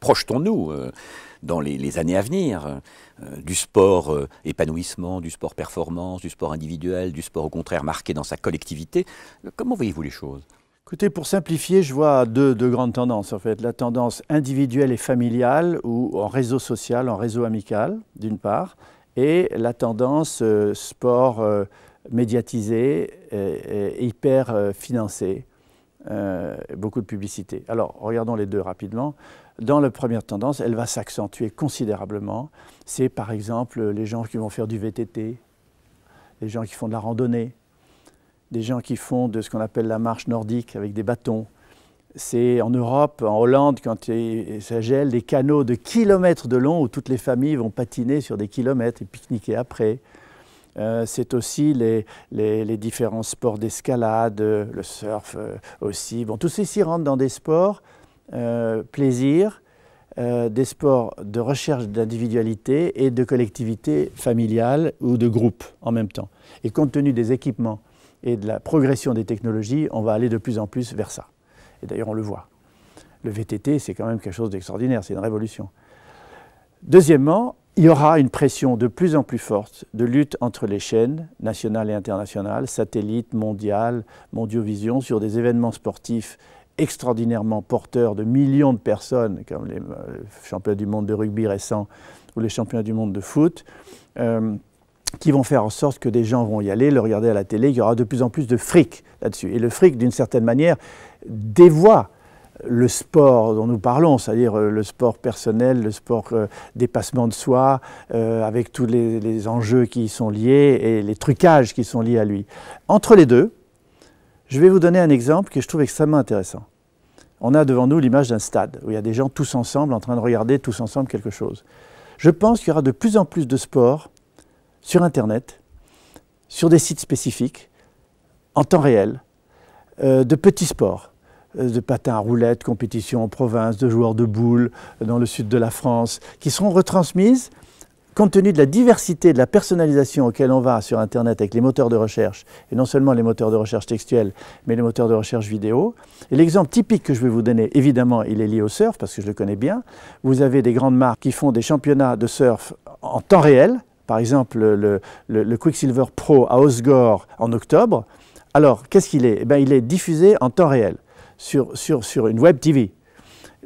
projetons-nous euh, dans les, années à venir euh, du sport euh, épanouissement, du sport performance, du sport individuel, du sport au contraire marqué dans sa collectivité. Comment voyez-vous les choses Écoutez, pour simplifier, je vois deux, grandes tendances en fait. La tendance individuelle et familiale, ou en réseau social, en réseau amical, d'une part, et la tendance sport médiatisé hyper financé. Euh, beaucoup de publicité. Alors, regardons les deux rapidement. Dans la première tendance, elle va s'accentuer considérablement. C'est par exemple les gens qui vont faire du VTT, les gens qui font de la randonnée, des gens qui font de ce qu'on appelle la marche nordique avec des bâtons. C'est en Europe, en Hollande, quand ça gèle, des canaux de kilomètres de long où toutes les familles vont patiner sur des kilomètres et pique-niquer après. Euh, c'est aussi les, différents sports d'escalade, euh, le surf euh, aussi. Bon, tout ceci rentre dans des sports plaisir, des sports de recherche d'individualité et de collectivité familiale ou de groupe en même temps. Et compte tenu des équipements et de la progression des technologies, on va aller de plus en plus vers ça. Et d'ailleurs, on le voit. Le VTT, c'est quand même quelque chose d'extraordinaire, c'est une révolution. Deuxièmement, il y aura une pression de plus en plus forte de lutte entre les chaînes nationales et internationales, satellites, mondiales, Mondiovision, sur des événements sportifs extraordinairement porteurs de millions de personnes, comme les euh, champions du monde de rugby récents ou les champions du monde de foot, euh, qui vont faire en sorte que des gens vont y aller, le regarder à la télé, il y aura de plus en plus de fric là-dessus. Et le fric, d'une certaine manière, dévoie le sport dont nous parlons, c'est-à-dire euh, le sport personnel, le sport euh, dépassement de soi, euh, avec tous les, enjeux qui y sont liés et les trucages qui sont liés à lui. Entre les deux, je vais vous donner un exemple que je trouve extrêmement intéressant. On a devant nous l'image d'un stade où il y a des gens tous ensemble en train de regarder tous ensemble quelque chose. Je pense qu'il y aura de plus en plus de sports sur Internet, sur des sites spécifiques, en temps réel, de petits sports euh, de patins à roulettes, compétitions en province, de joueurs de boules euh, dans le sud de la France, qui seront retransmises compte tenu de la diversité de la personnalisation auquel on va sur Internet avec les moteurs de recherche, et non seulement les moteurs de recherche textuels, mais les moteurs de recherche vidéo. Et l'exemple typique que je vais vous donner, évidemment, il est lié au surf, parce que je le connais bien. Vous avez des grandes marques qui font des championnats de surf en temps réel, par exemple le, Quicksilver Pro à Osgore en octobre. Alors, qu'est-ce qu'il est, eh ben, il est diffusé en temps réel sur, une web TV.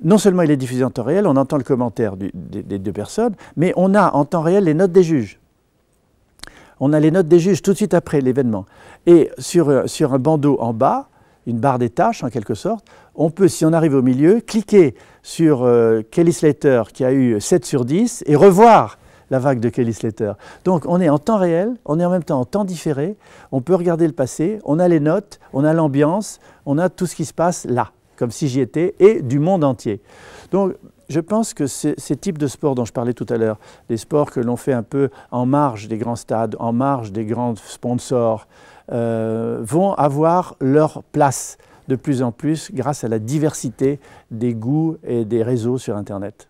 Non seulement il est diffusé en temps réel, on entend le commentaire des, deux personnes, mais on a en temps réel les notes des juges on a les notes des juges tout de suite après l'événement. Et sur, euh, sur, un bandeau en bas, une barre des tâches en quelque sorte, on peut, si on arrive au milieu, cliquer sur euh, Kelly Slater qui a eu 7 sur 10 et revoir la vague de Kelly Slater. Donc on est en temps réel, on est en même temps en temps différé, on peut regarder le passé, on a les notes, on a l'ambiance, on a tout ce qui se passe là, comme si j'y étais, et du monde entier. Donc je pense que ces, types de sports dont je parlais tout à l'heure, les sports que l'on fait un peu en marge des grands stades, en marge des grands sponsors, euh, vont avoir leur place de plus en plus grâce à la diversité des goûts et des réseaux sur Internet.